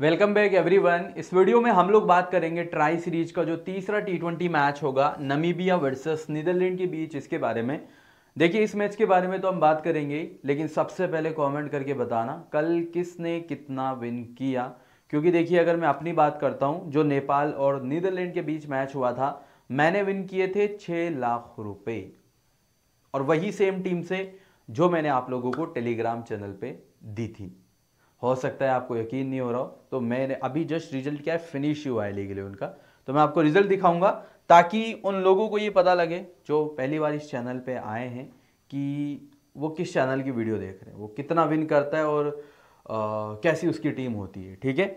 welcome back everyone इस video में हम लोग बात करेंगे ट्राई सीरीज का जो तीसरा टी ट्वेंटी मैच होगा नमीबिया वर्सेस नीदरलैंड के बीच इसके बारे में देखिए इस मैच के बारे में तो हम बात करेंगे लेकिन सबसे पहले कमेंट करके बताना कल किसने कितना विन किया क्योंकि देखिए अगर मैं अपनी बात करता हूँ जो नेपाल और नीदरलैंड के बीच मैच हुआ था मैंने विन किए थे छः लाख रुपये और वही सेम टीम से जो मैंने आप लोगों को टेलीग्राम चैनल पर दी थी हो सकता है आपको यकीन नहीं हो रहा हो तो मैंने अभी जस्ट रिजल्ट क्या है फिनिश हुआ है लीगली उनका तो मैं आपको रिजल्ट दिखाऊंगा ताकि उन लोगों को ये पता लगे जो पहली बार इस चैनल पे आए हैं कि वो किस चैनल की वीडियो देख रहे हैं वो कितना विन करता है और आ, कैसी उसकी टीम होती है ठीक है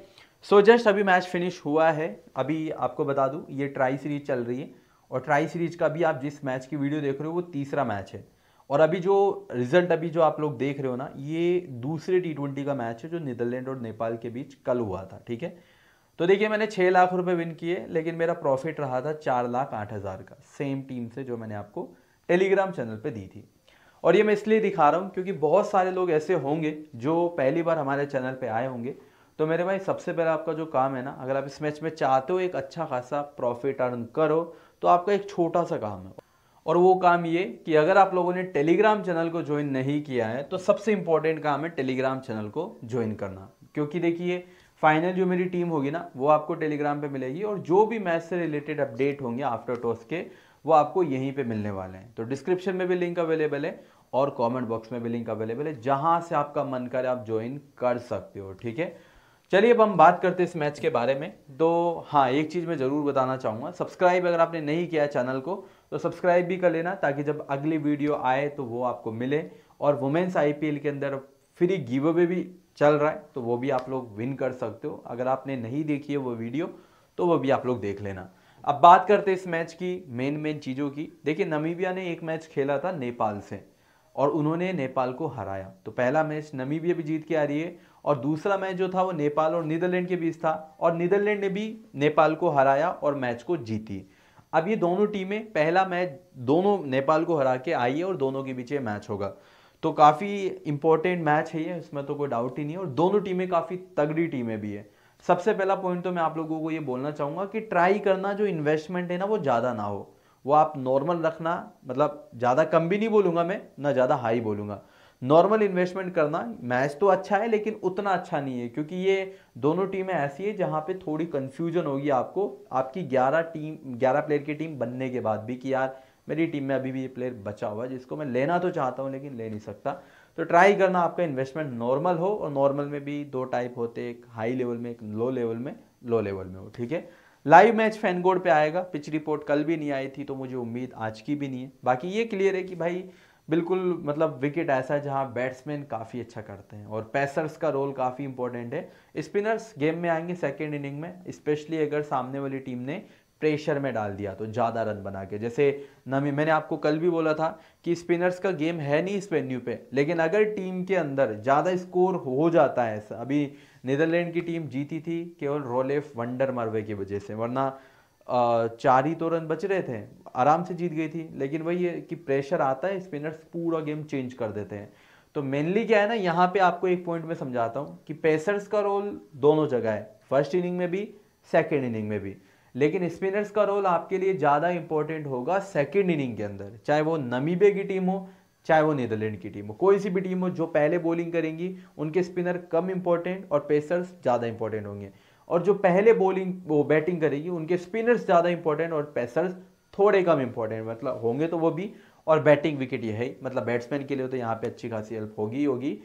सो जस्ट अभी मैच फिनिश हुआ है अभी आपको बता दूँ ये ट्राई सीरीज चल रही है और ट्राई सीरीज का भी आप जिस मैच की वीडियो देख रहे हो वो तीसरा मैच है और अभी जो रिजल्ट अभी जो आप लोग देख रहे हो ना ये दूसरे टी ट्वेंटी का मैच है जो नीदरलैंड और नेपाल के बीच कल हुआ था ठीक है तो देखिए मैंने छः लाख रुपए विन किए लेकिन मेरा प्रॉफिट रहा था चार लाख आठ हज़ार का सेम टीम से जो मैंने आपको टेलीग्राम चैनल पे दी थी और ये मैं इसलिए दिखा रहा हूँ क्योंकि बहुत सारे लोग ऐसे होंगे जो पहली बार हमारे चैनल पे आए होंगे तो मेरे भाई सबसे पहला आपका जो काम है ना अगर आप इस मैच में चाहते हो एक अच्छा खासा प्रॉफिट अर्न करो तो आपका एक छोटा सा काम है और वो काम ये कि अगर आप लोगों ने टेलीग्राम चैनल को ज्वाइन नहीं किया है तो सबसे इम्पॉर्टेंट काम है टेलीग्राम चैनल को ज्वाइन करना क्योंकि देखिए फाइनल जो मेरी टीम होगी ना वो आपको टेलीग्राम पे मिलेगी और जो भी मैच से रिलेटेड अपडेट होंगे आफ्टर टॉस के वो आपको यहीं पे मिलने वाले हैं तो डिस्क्रिप्शन में भी लिंक अवेलेबल है और कमेंट बॉक्स में भी लिंक अवेलेबल है जहाँ से आपका मन करे आप ज्वाइन कर सकते हो ठीक है चलिए अब हम बात करते हैं इस मैच के बारे में तो हाँ एक चीज़ मैं ज़रूर बताना चाहूँगा सब्सक्राइब अगर आपने नहीं किया चैनल को तो सब्सक्राइब भी कर लेना ताकि जब अगली वीडियो आए तो वो आपको मिले और वुमेंस आईपीएल के अंदर फ्री गिव अवे भी चल रहा है तो वो भी आप लोग विन कर सकते हो अगर आपने नहीं देखी है वो वीडियो तो वो भी आप लोग देख लेना अब बात करते इस मैच की मेन मेन चीज़ों की देखिए नमीबिया ने एक मैच खेला था नेपाल से और उन्होंने नेपाल को हराया तो पहला मैच नमीबिया भी जीत के आ रही है और दूसरा मैच जो था वो नेपाल और नीदरलैंड के बीच था और नीदरलैंड ने भी नेपाल को हराया और मैच को जीती अब ये दोनों टीमें पहला मैच दोनों नेपाल को हरा के आई है और दोनों के बीच ये मैच होगा तो काफ़ी इंपॉर्टेंट मैच है ये इसमें तो कोई डाउट ही नहीं है और दोनों टीमें काफ़ी तगड़ी टीमें भी है सबसे पहला पॉइंट तो मैं आप लोगों को ये बोलना चाहूँगा कि ट्राई करना जो इन्वेस्टमेंट है ना वो ज़्यादा ना हो वो आप नॉर्मल रखना मतलब ज़्यादा कम भी नहीं बोलूँगा मैं ना ज़्यादा हाई बोलूँगा नॉर्मल इन्वेस्टमेंट करना मैच तो अच्छा है लेकिन उतना अच्छा नहीं है क्योंकि ये दोनों टीमें ऐसी है जहाँ पे थोड़ी कन्फ्यूजन होगी आपको आपकी 11 टीम 11 प्लेयर की टीम बनने के बाद भी कि यार मेरी टीम में अभी भी ये प्लेयर बचा हुआ है जिसको मैं लेना तो चाहता हूँ लेकिन ले नहीं सकता तो ट्राई करना आपका इन्वेस्टमेंट नॉर्मल हो और नॉर्मल में भी दो टाइप होते एक हाई लेवल में एक लो लेवल में लो लेवल में हो ठीक है लाइव मैच फैन गोड पे आएगा पिच रिपोर्ट कल भी नहीं आई थी तो मुझे उम्मीद आज की भी नहीं है बाकी ये क्लियर है कि भाई बिल्कुल मतलब विकेट ऐसा है जहाँ बैट्समैन काफ़ी अच्छा करते हैं और पैसर्स का रोल काफ़ी इंपॉर्टेंट है स्पिनर्स गेम में आएंगे सेकेंड इनिंग में स्पेशली अगर सामने वाली टीम ने प्रेशर में डाल दिया तो ज़्यादा रन बना के जैसे नमी मैंने आपको कल भी बोला था कि स्पिनर्स का गेम है नहीं इस वेन्यू पे लेकिन अगर टीम के अंदर ज़्यादा स्कोर हो जाता है अभी नीदरलैंड की टीम जीती थी केवल रोलेफ वंडर मरवे की वजह से वरना चार ही तो रन बच रहे थे आराम से जीत गई थी लेकिन वही है कि प्रेशर आता है स्पिनर्स पूरा गेम चेंज कर देते हैं तो मेनली क्या है ना यहाँ पे आपको एक पॉइंट में समझाता हूँ कि पेसर्स का रोल दोनों जगह है फर्स्ट इनिंग में भी सेकेंड इनिंग में भी लेकिन स्पिनर्स का रोल आपके लिए ज़्यादा इंपॉर्टेंट होगा सेकेंड इनिंग के अंदर चाहे वो नमीबे की टीम हो चाहे वो नीदरलैंड की टीम हो कोई सी भी टीम हो जो पहले बॉलिंग करेंगी उनके स्पिनर कम इंपॉर्टेंट और पेसर्स ज़्यादा इंपॉर्टेंट होंगे और जो पहले बॉलिंग वो बैटिंग करेगी उनके स्पिनर्स ज़्यादा इंपॉर्टेंट और पेसर्स थोड़े कम इंपॉर्टेंट मतलब होंगे तो वो भी और बैटिंग विकेट ये है मतलब बैट्समैन के लिए तो यहाँ पे अच्छी खासी हेल्प होगी ही होगी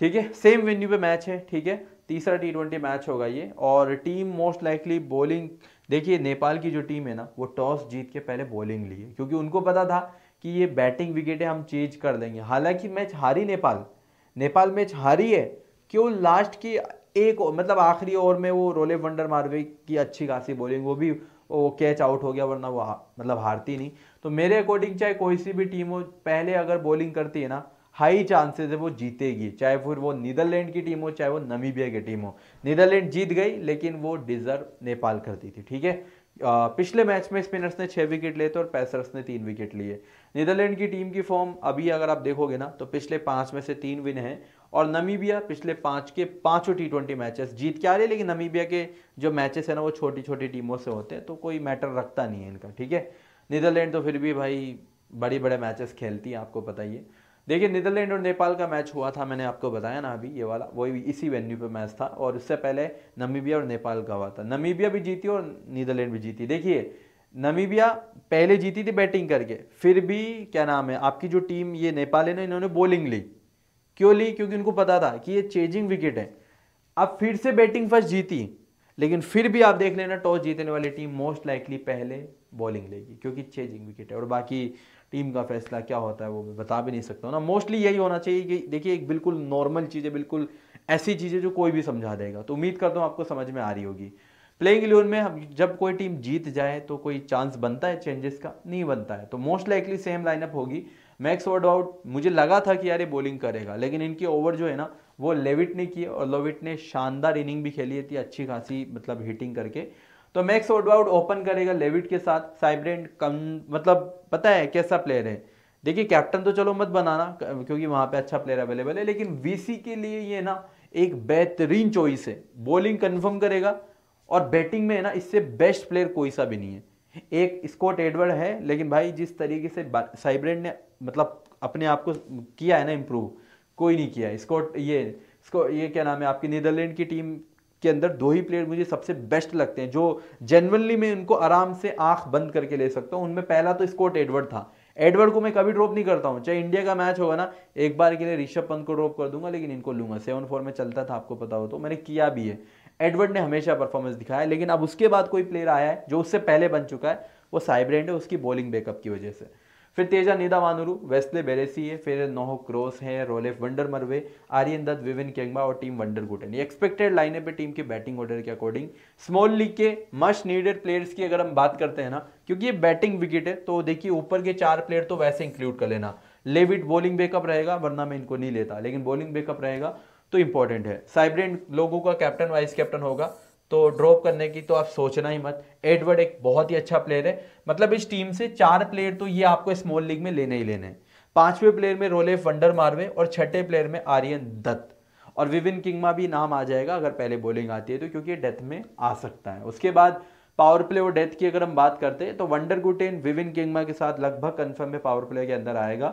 ठीक है सेम वेन्यू पे मैच है ठीक है तीसरा टी ट्वेंटी मैच होगा ये और टीम मोस्ट लाइकली बॉलिंग देखिए नेपाल की जो टीम है ना वो टॉस जीत के पहले बॉलिंग ली क्योंकि उनको पता था कि ये बैटिंग विकेटें हम चेंज कर देंगे हालांकि मैच हारी नेपाल नेपाल मैच हारी है क्यों लास्ट की एक मतलब आखिरी ओवर में वो रोले वंडर मार गई की अच्छी खासी बॉलिंग वो भी वो कैच आउट हो गया वरना वो मतलब हारती नहीं तो मेरे अकॉर्डिंग चाहे कोई सी भी टीम हो पहले अगर बॉलिंग करती है ना हाई चांसेस है वो जीतेगी चाहे फिर वो नीदरलैंड की टीम हो चाहे वो नमीबिया की टीम हो नीदरलैंड जीत गई लेकिन वो डिजर्व नेपाल करती थी ठीक है पिछले मैच में स्पिनर्स ने छः विकेट लिए थे और पैसर्स ने तीन विकेट लिए नीदरलैंड की टीम की फॉर्म अभी अगर आप देखोगे ना तो पिछले पाँच में से तीन विन हैं और नमीबिया पिछले पाँच के पाँचों टी ट्वेंटी मैचेस जीत के आ रही है लेकिन नमीबिया के जो मैचेस है ना वो छोटी छोटी टीमों से होते हैं तो कोई मैटर रखता नहीं है इनका ठीक है नीदरलैंड तो फिर भी भाई बड़े बड़े मैचेस खेलती हैं आपको पता ही है देखिए नीदरलैंड और नेपाल का मैच हुआ था मैंने आपको बताया ना अभी ये वाला वही इसी वेन्यू पे मैच था और उससे पहले नमीबिया और नेपाल का हुआ था नमीबिया भी जीती और नीदरलैंड भी जीती देखिए नमीबिया पहले जीती थी बैटिंग करके फिर भी क्या नाम है आपकी जो टीम ये नेपाल है ना इन्होंने बॉलिंग ली क्यों ली क्योंकि उनको पता था कि ये चेजिंग विकेट है अब फिर से बैटिंग फर्स्ट जीती लेकिन फिर भी आप देख लेना टॉस जीतने वाली टीम मोस्ट लाइकली पहले बॉलिंग लेगी क्योंकि चेजिंग विकेट है और बाकी टीम का फैसला क्या होता है वो मैं बता भी नहीं सकता ना मोस्टली यही होना चाहिए कि देखिए एक बिल्कुल नॉर्मल चीज़ है बिल्कुल ऐसी चीज़ें जो कोई भी समझा देगा तो उम्मीद करता हूँ आपको समझ में आ रही होगी प्लेइंग इलेवन में जब कोई टीम जीत जाए तो कोई चांस बनता है चेंजेस का नहीं बनता है तो मोस्ट लाइकली सेम लाइनअप होगी मैक्स वर्ड आउट मुझे लगा था कि यार ये बॉलिंग करेगा लेकिन इनके ओवर जो है ना वो लेविट ने किए और लोविट ने शानदार इनिंग भी खेली थी अच्छी खासी मतलब हिटिंग करके तो मैक्स आउट ओपन करेगा लेविट के साथ साइब्रेंड कम मतलब पता है कैसा प्लेयर है देखिए कैप्टन तो चलो मत बनाना क्योंकि वहाँ पे अच्छा प्लेयर अवेलेबल है लेकिन वीसी के लिए ये ना एक बेहतरीन चॉइस है बॉलिंग कन्फर्म करेगा और बैटिंग में है ना इससे बेस्ट प्लेयर कोई सा भी नहीं है एक स्कॉट एडवर्ड है लेकिन भाई जिस तरीके से साइब्रेंड ने मतलब अपने आप को किया है ना इम्प्रूव कोई नहीं किया इसको ये इसको ये क्या नाम है आपकी नीदरलैंड की टीम के अंदर दो ही प्लेयर मुझे सबसे बेस्ट लगते हैं जो जनरली मैं उनको आराम से आंख बंद करके ले सकता हूँ उनमें पहला तो स्कॉट एडवर्ड था एडवर्ड को मैं कभी ड्रॉप नहीं करता हूँ चाहे इंडिया का मैच होगा ना एक बार के लिए ऋषभ पंत को ड्रॉप कर दूंगा लेकिन इनको लूंगा सेवन फोर में चलता था आपको पता हो तो मैंने किया भी है एडवर्ड ने हमेशा परफॉर्मेंस दिखाया लेकिन अब उसके बाद कोई प्लेयर आया है जो उससे पहले बन चुका है वो साइब्रेंड है उसकी बॉलिंग बैकअप की वजह से फिर Teja Nidamanuru Wesley Barresi है फिर नोह क्रोस है Roelof van der Merwe Aryan Dutt Vivian Kingma और टीम वंडर गुटन ये एक्सपेक्टेड लाइन है टीम के बैटिंग ऑर्डर के अकॉर्डिंग स्मॉल लीग के मस्ट नीडेड प्लेयर्स की अगर हम बात करते हैं ना क्योंकि ये बैटिंग विकेट है तो देखिए ऊपर के चार प्लेयर तो वैसे इंक्लूड कर लेना लेविट बॉलिंग बेकअप रहेगा वरना मैं इनको नहीं लेता लेकिन बॉलिंग बेकअप रहेगा तो इंपॉर्टेंट है साइब्रेंट लोगों का कैप्टन वाइस कैप्टन होगा तो ड्रॉप करने की तो आप सोचना ही मत एडवर्ड एक बहुत ही अच्छा प्लेयर है मतलब इस टीम से चार प्लेयर तो ये आपको स्मॉल लीग में लेने ही लेने हैं पांचवें प्लेयर में रोले वंडर मारवे और छठे प्लेयर में आर्यन दत्त और विविन किंगमा भी नाम आ जाएगा अगर पहले बॉलिंग आती है तो क्योंकि डेथ में आ सकता है उसके बाद पावर प्ले और डेथ की अगर हम बात करते हैं तो वंडर गुटेन विविन किंगमा के साथ लगभग कन्फर्म है पावर प्ले के अंदर आएगा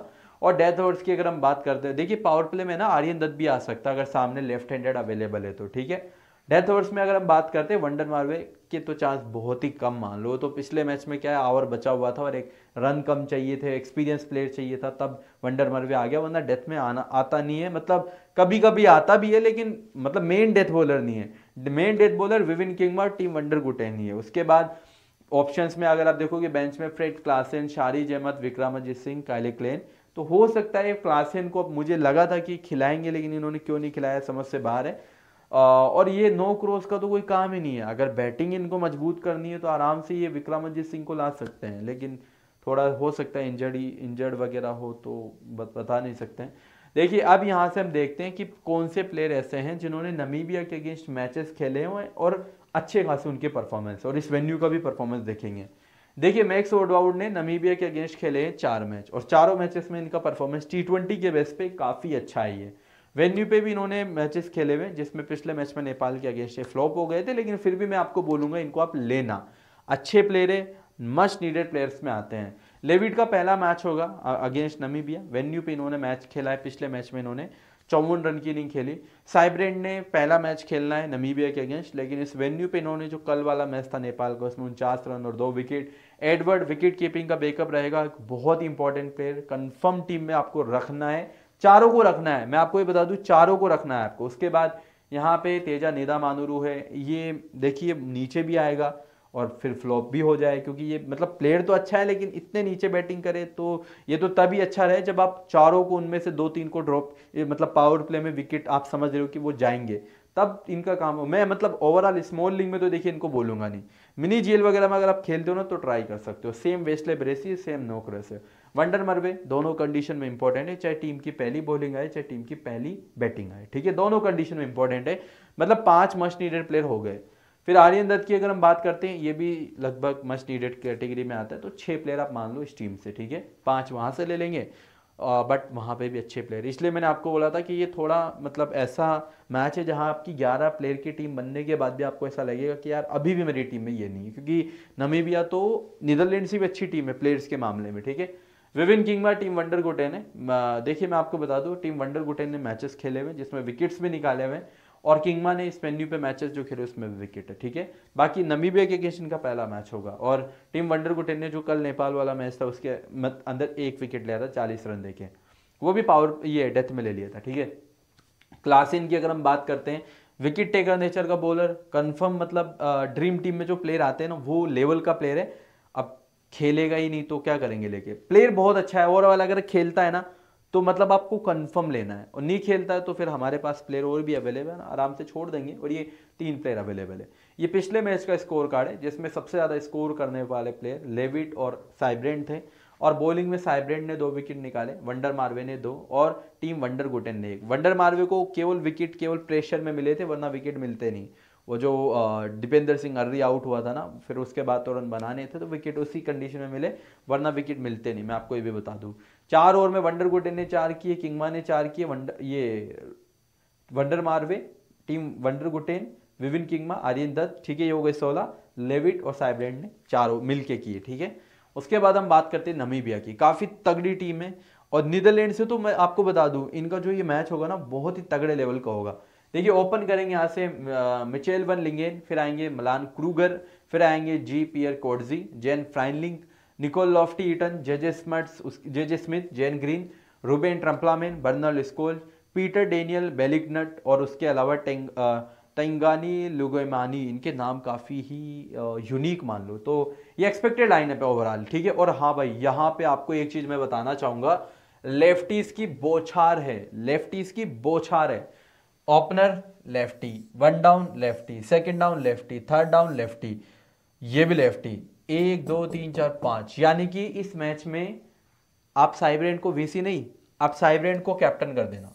और डेथ ओवर्स की अगर हम बात करते हैं देखिए पावर प्ले में ना आर्यन दत्त भी आ सकता है अगर सामने लेफ्ट हैंडेड अवेलेबल है तो ठीक है डेथ ओवर्स में अगर हम बात करते हैं वंडर मारवे के तो चांस बहुत ही कम मान लो तो पिछले मैच में क्या है आवर बचा हुआ था और एक रन कम चाहिए थे एक्सपीरियंस प्लेयर चाहिए था तब वंडर मार्वे आ गया वरना डेथ में आना आता नहीं है मतलब कभी कभी आता भी है लेकिन मतलब मेन डेथ बॉलर नहीं है मेन डेथ बॉलर विविन और टीम वंडर गुटेन ही है उसके बाद ऑप्शंस में अगर आप देखोगे बेंच में फ्रेड क्लासेन शारी जयमत विक्रमजीत सिंह कायले क्लेन तो हो सकता है क्लासेन को मुझे लगा था कि खिलाएंगे लेकिन इन्होंने क्यों नहीं खिलाया समझ से बाहर है और ये नो क्रॉस का तो कोई काम ही नहीं है अगर बैटिंग इनको मजबूत करनी है तो आराम से ये विक्रमजीत सिंह को ला सकते हैं लेकिन थोड़ा हो सकता है इंजर्ड इंजर्ड वगैरह हो तो बता नहीं सकते हैं देखिए अब यहाँ से हम देखते हैं कि कौन से प्लेयर ऐसे हैं जिन्होंने नमीबिया के अगेंस्ट मैचेस खेले हुए हैं और अच्छे खासे उनके परफॉर्मेंस और इस वेन्यू का भी परफॉर्मेंस देखेंगे देखिए मैक्स ओडवाउड ने नमीबिया के अगेंस्ट खेले हैं चार मैच और चारों मैचेस में इनका परफॉर्मेंस टी ट्वेंटी के बेस पे काफ़ी अच्छा आई है वेन्यू पे भी इन्होंने मैचेस खेले हुए जिसमें पिछले मैच में नेपाल के अगेंस्ट ये फ्लॉप हो गए थे लेकिन फिर भी मैं आपको बोलूंगा इनको आप लेना अच्छे प्लेयर है मस्ट नीडेड प्लेयर्स में आते हैं लेविड का पहला मैच होगा अगेंस्ट नमीबिया वेन्यू पे इन्होंने मैच खेला है पिछले मैच में इन्होंने चौवन रन की इनिंग खेली साइब्रेंड ने पहला मैच खेलना है नमीबिया के अगेंस्ट लेकिन इस वेन्यू पे इन्होंने जो कल वाला मैच था नेपाल का उसमें उनचास रन और दो विकेट एडवर्ड विकेट कीपिंग का बेकअप रहेगा बहुत इंपॉर्टेंट प्लेयर कन्फर्म टीम में आपको रखना है चारों को रखना है मैं आपको ये बता दूं चारों को रखना है आपको उसके बाद यहाँ पे तेजा नेदा मानुरु है ये देखिए नीचे भी आएगा और फिर फ्लॉप भी हो जाए क्योंकि ये मतलब प्लेयर तो अच्छा है लेकिन इतने नीचे बैटिंग करे तो ये तो तभी अच्छा रहे जब आप चारों को उनमें से दो तीन को ड्रॉप मतलब पावर प्ले में विकेट आप समझ रहे हो कि वो जाएंगे तब इनका काम हो मैं मतलब ओवरऑल स्मॉल लीग में तो देखिए इनको बोलूंगा नहीं मिनी जेल वगैरह में अगर आप खेलते हो ना तो ट्राई कर सकते हो सेम वेस्टले ब्रेसी सेम नोकरस है वंडर मरवे दोनों कंडीशन में इंपॉर्टेंट है चाहे टीम की पहली बॉलिंग आए चाहे टीम की पहली बैटिंग आए ठीक है दोनों कंडीशन में इंपॉर्टेंट है मतलब पांच मस्ट नीडेड प्लेयर हो गए फिर आर्यन दत्त की अगर हम बात करते हैं ये भी लगभग मस्ट नीडेड कैटेगरी में आता है तो छः प्लेयर आप मान लो इस टीम से ठीक है पाँच वहाँ से ले लेंगे बट वहाँ पे भी अच्छे प्लेयर इसलिए मैंने आपको बोला था कि ये थोड़ा मतलब ऐसा मैच है जहाँ आपकी 11 प्लेयर की टीम बनने के बाद भी आपको ऐसा लगेगा कि यार अभी भी मेरी टीम में ये नहीं है क्योंकि नमीबिया तो नीदरलैंड से भी अच्छी टीम है प्लेयर्स के मामले में ठीक है विविन किंगमा टीम वंडर गुटे ने देखिए मैं आपको बता दूं टीम वंडर गुटे ने मैचेस खेले हुए जिसमें विकेट्स भी निकाले हुए और किंगमा ने इस मेन्यू पे मैचेस जो खेले उसमें भी विकेट है ठीक है बाकी नमीबिया के अगेंस्ट इनका पहला मैच होगा और टीम वंडर गुटेन ने जो कल नेपाल वाला मैच था उसके अंदर एक विकेट लिया था चालीस रन देखे वो भी पावर ये डेथ में ले लिया था ठीक है क्लासिन की अगर हम बात करते हैं विकेट टेकर नेचर का बॉलर कंफर्म मतलब ड्रीम टीम में जो प्लेयर आते हैं ना वो लेवल का प्लेयर है खेलेगा ही नहीं तो क्या करेंगे लेके प्लेयर बहुत अच्छा है ओवरऑल अगर खेलता है ना तो मतलब आपको कंफर्म लेना है और नहीं खेलता है तो फिर हमारे पास प्लेयर और भी अवेलेबल है आराम से छोड़ देंगे और ये तीन प्लेयर अवेलेबल है ये पिछले मैच का स्कोर कार्ड है जिसमें सबसे ज़्यादा स्कोर करने वाले प्लेयर लेविट और साइब्रेंट थे और बॉलिंग में साइब्रेंट ने दो विकेट निकाले वंडर मार्वे ने दो और टीम वंडर गुटेन ने एक वंडर मार्वे को केवल विकेट केवल प्रेशर में मिले थे वरना विकेट मिलते नहीं वो जो दीपेंद्र सिंह अर्री आउट हुआ था ना फिर उसके बाद तो रन बनाने थे तो विकेट उसी कंडीशन में मिले वरना विकेट मिलते नहीं मैं आपको ये भी बता दूँ चार ओवर में वंडर गुडे ने चार किए किंगमा ने चार किए वंडर ये van der Merwe Tim van der Gugten Vivian Kingma Aryan Dutt ठीक है ये हो गए सोलह लेविट और साइब्रेंड ने चार मिल के किए ठीक है उसके बाद हम बात करते हैं नमीबिया की काफ़ी तगड़ी टीम है और नीदरलैंड से तो मैं आपको बता दूं इनका जो ये मैच होगा ना बहुत ही तगड़े लेवल का होगा देखिए ओपन करेंगे यहाँ से मिचेल वन लिंगेन फिर आएंगे मलान क्रूगर फिर आएंगे Jean Pierre Kotze Jan Frylinck Nicol Loftie Eaton J J Smuts J J Smith Zane Green Ruben Trumpelmann Bernard Scholtz Peter Daniel Blignaut और उसके अलावा टेंग तेंगानी लुगोमानी इनके नाम काफ़ी ही यूनिक मान लो तो ये एक्सपेक्टेड लाइन है ओवरऑल ठीक है और हाँ भाई यहाँ पे आपको एक चीज़ मैं बताना चाहूँगा लेफ्टीज़ की बोछार है लेफ्टीज़ की बोछार है opener lefty one down lefty second down lefty third down lefty ये भी लेफ्टी एक दो तीन चार पाँच यानी कि इस मैच में आप साइब्रेंड को वीसी नहीं आप साइब्रेंड को कैप्टन कर देना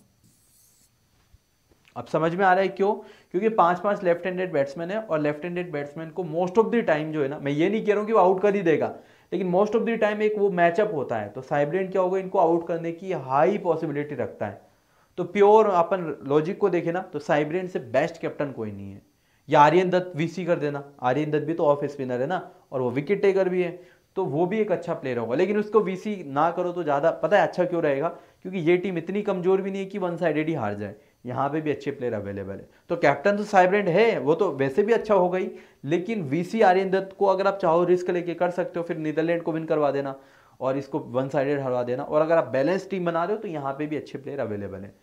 अब समझ में आ रहा है क्यों क्योंकि पांच पांच लेफ्ट हैंडेड बैट्समैन है और लेफ्ट हैंडेड बैट्समैन को मोस्ट ऑफ द टाइम जो है ना मैं ये नहीं कह रहा हूँ कि वो आउट कर ही देगा लेकिन मोस्ट ऑफ द टाइम एक वो मैचअप होता है तो साइब्रेंड क्या होगा इनको आउट करने की हाई पॉसिबिलिटी रखता है तो प्योर अपन लॉजिक को देखे ना तो साइब्रेन से बेस्ट कैप्टन कोई नहीं है या आर्यन दत्त वीसी कर देना आर्यन दत्त भी तो ऑफ स्पिनर है ना और वो विकेट टेकर भी है तो वो भी एक अच्छा प्लेयर होगा लेकिन उसको वीसी ना करो तो ज़्यादा पता है अच्छा क्यों रहेगा क्योंकि ये टीम इतनी कमज़ोर भी नहीं है कि वन साइडेड ही हार जाए यहाँ पे भी अच्छे प्लेयर अवेलेबल है तो कैप्टन तो साइब्रेंड है वो तो वैसे भी अच्छा हो गई लेकिन वीसी आर्यन दत्त को अगर आप चाहो रिस्क लेके कर सकते हो फिर नीदरलैंड को विन करवा देना और इसको वन साइडेड हरवा देना और अगर आप बैलेंस टीम बना रहे हो तो यहाँ पे भी अच्छे प्लेयर अवेलेबल हैं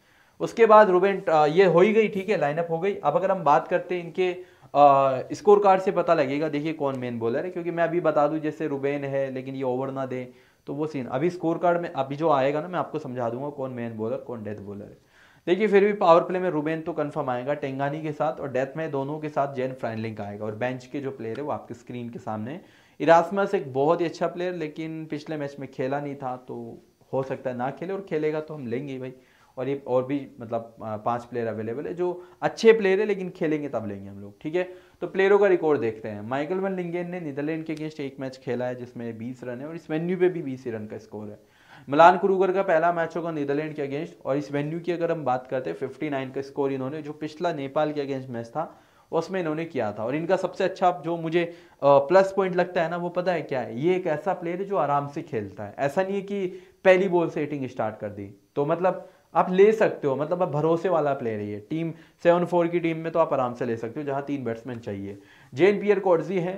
उसके बाद रूबेन ये हो ही गई ठीक है लाइनअप हो गई अब अगर हम बात करते हैं इनके स्कोर कार्ड से पता लगेगा देखिए कौन मेन बॉलर है क्योंकि मैं अभी बता दूं जैसे रूबेन है लेकिन ये ओवर ना दें तो वो सीन अभी स्कोर कार्ड में अभी जो आएगा ना मैं आपको समझा दूंगा कौन मेन बॉलर कौन डेथ बॉलर है देखिए फिर भी पावर प्ले में रूबेन तो कन्फर्म आएगा टेंगानी के साथ और डेथ में दोनों के साथ फ्रैंडलिंग फ्राइनलिंग आएगा और बेंच के जो प्लेयर है वो आपके स्क्रीन के सामने इरासमस एक बहुत ही अच्छा प्लेयर लेकिन पिछले मैच में खेला नहीं था तो हो सकता है ना खेले और खेलेगा तो हम लेंगे भाई और ये और भी मतलब पांच प्लेयर अवेलेबल है जो अच्छे प्लेयर है लेकिन खेलेंगे तब लेंगे हम लोग ठीक है तो प्लेयरों का रिकॉर्ड देखते हैं माइकल वन लिंगेन ने नीदरलैंड के अगेंस्ट एक मैच खेला है जिसमें बीस रन है और इस वेन्यू पे भी बीस रन का स्कोर है मिलान क्रूगर का पहला मैच होगा नीदरलैंड के अगेंस्ट और इस वेन्यू की अगर हम बात करते हैं फिफ्टी नाइन का स्कोर इन्होंने जो पिछला नेपाल के अगेंस्ट मैच था उसमें इन्होंने किया था और इनका सबसे अच्छा जो मुझे प्लस पॉइंट लगता है ना वो पता है क्या है ये एक ऐसा प्लेयर है जो आराम से खेलता है ऐसा नहीं है कि पहली बॉल से हिटिंग स्टार्ट कर दी तो मतलब आप ले सकते हो मतलब आप भरोसे वाला प्लेयर है टीम सेवन फोर की टीम में तो आप आराम से ले सकते हो जहाँ तीन बैट्समैन चाहिए जेन पियर कोर्जी है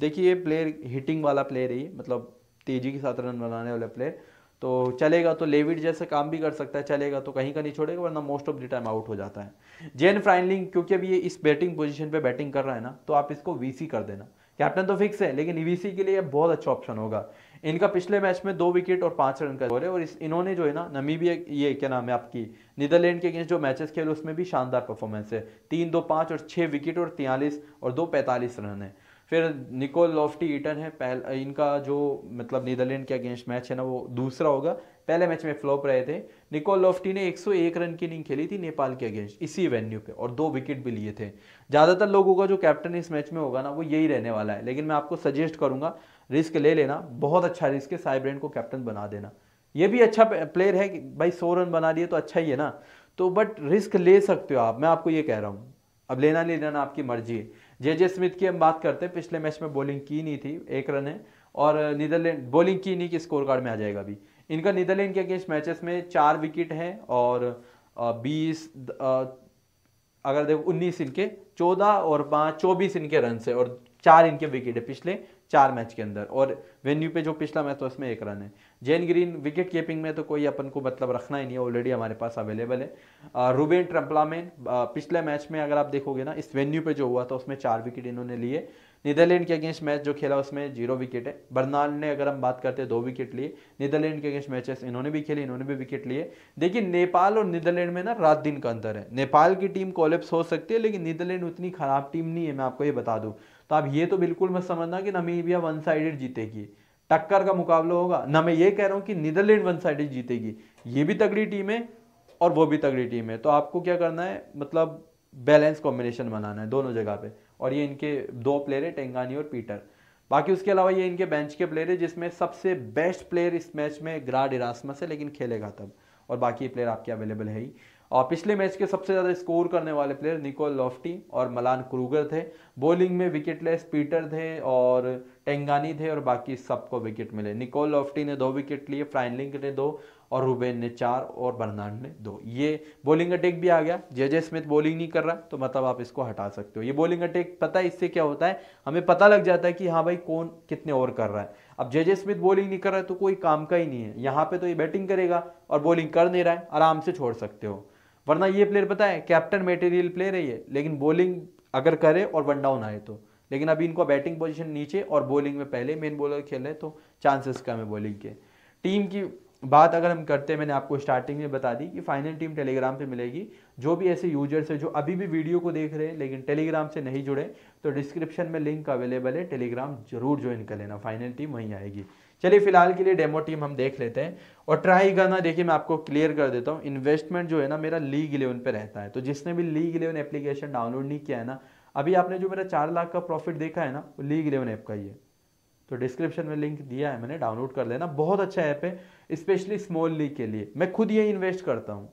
देखिए प्लेयर हिटिंग वाला प्लेयर है मतलब तेजी के साथ रन बनाने वाला प्लेयर तो चलेगा तो लेविड जैसे काम भी कर सकता है चलेगा तो कहीं का नहीं छोड़ेगा वरना most of the time out हो जाता है जेन फ्राइनलिंग क्योंकि अभी ये इस बैटिंग पोजीशन पे बैटिंग कर रहा है ना तो आप इसको वीसी कर देना कैप्टन तो फिक्स है लेकिन वीसी के लिए बहुत अच्छा ऑप्शन होगा इनका पिछले मैच में दो विकेट और पांच रन का स्कोर है और इस इन्होंने जो है ना नमीबिया ये क्या नाम है आपकी नीदरलैंड के अगेंस्ट जो मैचेस खेले उसमें भी शानदार परफॉर्मेंस है तीन दो पाँच और छः विकेट और तियालीस और दो पैंतालीस रन है फिर निकोल लॉफ्टी ईटन है पहल इनका जो मतलब नीदरलैंड के अगेंस्ट मैच है ना वो दूसरा होगा पहले मैच में फ्लॉप रहे थे निकोल लॉफ्टी ने 101 रन की इनिंग खेली थी नेपाल के अगेंस्ट इसी वेन्यू पे और दो विकेट भी लिए थे ज़्यादातर लोगों का जो कैप्टन इस मैच में होगा ना वो यही रहने वाला है लेकिन मैं आपको सजेस्ट करूंगा रिस्क ले लेना बहुत अच्छा रिस्क है साई को कैप्टन बना देना ये भी अच्छा प्लेयर है कि भाई सौ रन बना लिए तो अच्छा ही है ना तो बट रिस्क ले सकते हो आप मैं आपको ये कह रहा हूँ अब लेना नहीं लेना आपकी मर्जी है जे जे स्मिथ की हम बात करते हैं पिछले मैच में बॉलिंग की नहीं थी एक रन है और नीदरलैंड बॉलिंग की नहीं कि स्कोर कार्ड में आ जाएगा अभी इनका नीदरलैंड के अगेंस्ट मैचेस में चार विकेट हैं और बीस अगर देखो उन्नीस इनके चौदह और पाँच चौबीस इनके रन है और चार इनके विकेट है पिछले चार मैच के अंदर और वेन्यू पे जो पिछला मैच था उसमें एक रन है जेन ग्रीन विकेट कीपिंग में तो कोई अपन को मतलब रखना ही नहीं है ऑलरेडी हमारे पास अवेलेबल है रूबेन ट्रम्पलामेन पिछले मैच में अगर आप देखोगे ना इस वेन्यू पे जो हुआ था उसमें चार विकेट इन्होंने लिए नीदरलैंड के अगेंस्ट मैच जो खेला उसमें जीरो विकेट है बर्नाल ने अगर हम बात करते हैं दो विकेट लिए नीदरलैंड के अगेंस्ट मैचेस इन्होंने भी खेले इन्होंने भी विकेट लिए देखिए नेपाल और नीदरलैंड में ना रात दिन का अंतर है नेपाल की टीम कोलेप्स हो सकती है लेकिन नीदरलैंड उतनी खराब टीम नहीं है मैं आपको ये बता दूँ तो आप ये तो बिल्कुल मत समझना कि नमीबिया वन साइडेड जीतेगी टक्कर का मुकाबला होगा ना मैं ये कह रहा हूँ कि नीदरलैंड वन साइडेड जीतेगी ये भी तगड़ी टीम है और वो भी तगड़ी टीम है तो आपको क्या करना है मतलब बैलेंस कॉम्बिनेशन बनाना है दोनों जगह पे और ये इनके दो प्लेयर है टेंगानी और पीटर बाकी उसके अलावा ये इनके बेंच के प्लेयर है जिसमें सबसे बेस्ट प्लेयर इस मैच में ग्राड इरासमस है लेकिन खेलेगा तब और बाकी प्लेयर आपके अवेलेबल है ही और पिछले मैच के सबसे ज़्यादा स्कोर करने वाले प्लेयर निकोल लॉफ्टी और मलान क्रूगर थे बॉलिंग में विकेटलेस पीटर थे और टेंगानी थे और बाकी सबको विकेट मिले निकोल लॉफ्टी ने दो विकेट लिए फ्राइनलिंग ने दो और रुबेन ने चार और बर्नाड ने दो ये बॉलिंग अटैक भी आ गया जे जे स्मिथ बॉलिंग नहीं कर रहा तो मतलब आप इसको हटा सकते हो ये बॉलिंग अटैक पता है इससे क्या होता है हमें पता लग जाता है कि हाँ भाई कौन कितने ओवर कर रहा है अब जे जे स्मिथ बॉलिंग नहीं कर रहा है तो कोई काम का ही नहीं है यहाँ पर तो ये बैटिंग करेगा और बॉलिंग कर नहीं रहा है आराम से छोड़ सकते हो वरना ये प्लेयर पता है कैप्टन मेटेरियल प्लेयर है ये लेकिन बॉलिंग अगर करे और वन डाउन आए तो लेकिन अभी इनको बैटिंग पोजीशन नीचे और बॉलिंग में पहले मेन बॉलर खेल रहे तो चांसेस कम है बॉलिंग के टीम की बात अगर हम करते हैं मैंने आपको स्टार्टिंग में बता दी कि फाइनल टीम टेलीग्राम पे मिलेगी जो भी ऐसे यूजर्स हैं जो अभी भी वीडियो को देख रहे हैं लेकिन टेलीग्राम से नहीं जुड़े तो डिस्क्रिप्शन में लिंक अवेलेबल है टेलीग्राम जरूर ज्वाइन कर लेना फाइनल टीम वहीं आएगी चलिए फिलहाल के लिए डेमो टीम हम देख लेते हैं और ट्राई करना देखिए मैं आपको क्लियर कर देता हूँ इन्वेस्टमेंट जो है ना मेरा लीग इलेवन पर रहता है तो जिसने भी लीग इलेवन एप्लीकेशन डाउनलोड नहीं किया है ना अभी आपने जो मेरा चार लाख का प्रॉफिट देखा है ना वो लीग इलेवन ऐप का ही है तो डिस्क्रिप्शन में लिंक दिया है मैंने डाउनलोड कर लेना बहुत अच्छा ऐप है स्पेशली स्मॉल लीग के लिए मैं खुद ये इन्वेस्ट करता हूँ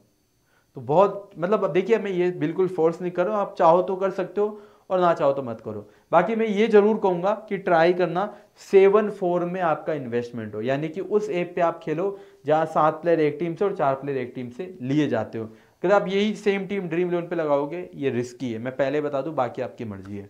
तो बहुत मतलब देखिए मैं ये बिल्कुल फोर्स नहीं कर रहा आप चाहो तो कर सकते हो और ना चाहो तो मत करो बाकी मैं ये जरूर कहूँगा कि ट्राई करना सेवन फोर में आपका इन्वेस्टमेंट हो यानी कि उस ऐप पे आप खेलो जहाँ सात प्लेयर एक टीम से और चार प्लेयर एक टीम से लिए जाते हो अगर आप यही सेम टीम ड्रीम इलेवन पे लगाओगे ये रिस्की है मैं पहले बता दूँ बाकी आपकी मर्जी है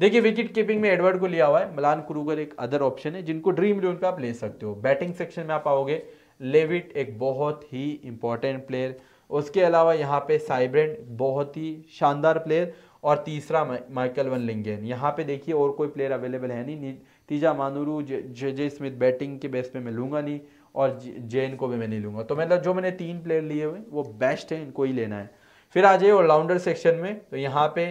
देखिए विकेट कीपिंग में एडवर्ड को लिया हुआ है मलान क्रूगर एक अदर ऑप्शन है जिनको ड्रीम इलेवन पे आप ले सकते हो बैटिंग सेक्शन में आप आओगे लेविट एक बहुत ही इंपॉर्टेंट प्लेयर उसके अलावा यहाँ पे साइब्रेंड बहुत ही शानदार प्लेयर और तीसरा माइकल वन लिंगेन यहाँ पे देखिए और कोई प्लेयर अवेलेबल है नहीं Teja Nidamanuru J J Smith batting के बेस पे मैं लूँगा नहीं और जेन को भी मैं नहीं लूँगा तो मतलब जो मैंने तीन प्लेयर लिए हुए वो बेस्ट है इनको ही लेना है फिर आ जाइए ऑलराउंडर सेक्शन में तो यहाँ पे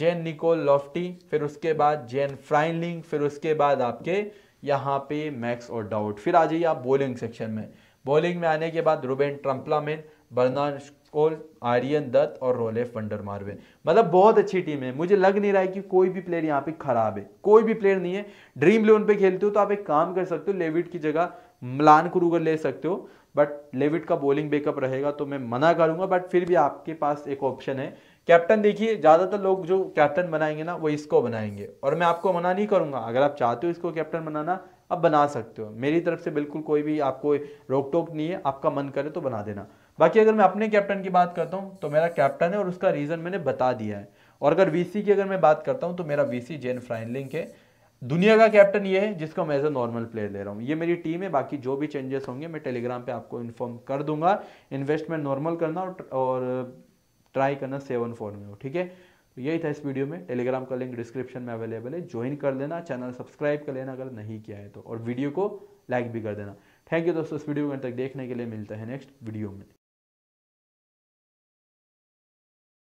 जेन निकोल लॉफ्टी फिर उसके बाद जेन फ्राइनलिंग फिर उसके बाद आपके यहाँ पे मैक्स और डाउट फिर आ जाइए आप बॉलिंग सेक्शन में बॉलिंग में आने के बाद रुबेन ट्रम्पलामेन बर्नान कोल आर्यन दत्त और रोलेफ वंडर मार्वे मतलब बहुत अच्छी टीम है मुझे लग नहीं रहा है कि कोई भी प्लेयर यहाँ पे खराब है कोई भी प्लेयर नहीं है ड्रीम इलेवन पे खेलते हो तो आप एक काम कर सकते हो लेविट की जगह मलान क्रूगर ले सकते हो बट लेविट का बॉलिंग बैकअप रहेगा तो मैं मना करूंगा बट फिर भी आपके पास एक ऑप्शन है कैप्टन देखिए ज़्यादातर लोग जो कैप्टन बनाएंगे ना वो इसको बनाएंगे और मैं आपको मना नहीं करूंगा अगर आप चाहते हो इसको कैप्टन बनाना आप बना सकते हो मेरी तरफ से बिल्कुल कोई भी आपको रोक टोक नहीं है आपका मन करे तो बना देना बाकी अगर मैं अपने कैप्टन की बात करता हूँ तो मेरा कैप्टन है और उसका रीज़न मैंने बता दिया है और अगर वी की अगर मैं बात करता हूँ तो मेरा वी सी जेन फ्राइनलिंग है दुनिया का कैप्टन ये है जिसको मैं एज अ नॉर्मल प्लेयर ले रहा हूँ ये मेरी टीम है बाकी जो भी चेंजेस होंगे मैं टेलीग्राम पे आपको इन्फॉर्म कर दूंगा इन्वेस्टमेंट नॉर्मल करना और, ट्राई करना सेवन फोर में हो ठीक है तो यही था इस वीडियो में टेलीग्राम का लिंक डिस्क्रिप्शन में अवेलेबल है ज्वाइन कर लेना चैनल सब्सक्राइब कर लेना अगर नहीं किया है तो और वीडियो को लाइक भी कर देना थैंक यू दोस्तों इस वीडियो को तक देखने के लिए मिलता है नेक्स्ट वीडियो में